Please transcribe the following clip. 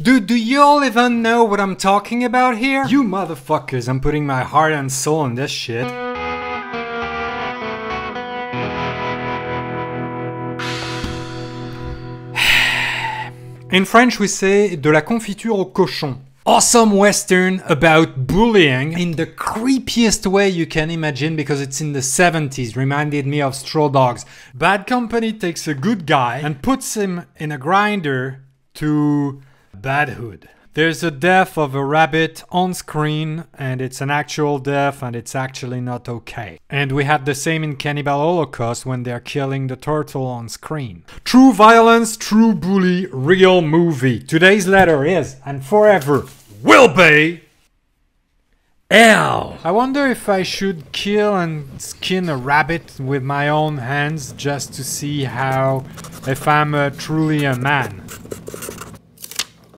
Dude, do y'all even know what I'm talking about here? You motherfuckers, I'm putting my heart and soul in this shit. In French, we say de la confiture au cochon. Awesome Western about bullying in the creepiest way you can imagine because it's in the 70s, reminded me of Straw Dogs. Bad Company takes a good guy and puts him in a grinder to Badhood. There's a death of a rabbit on screen and it's an actual death and it's actually not okay. And we had the same in Cannibal Holocaust when they're killing the turtle on screen. True violence, true bully, real movie. Today's letter is and forever will be L. I I wonder if I should kill and skin a rabbit with my own hands just to see how if I'm uh, truly a man.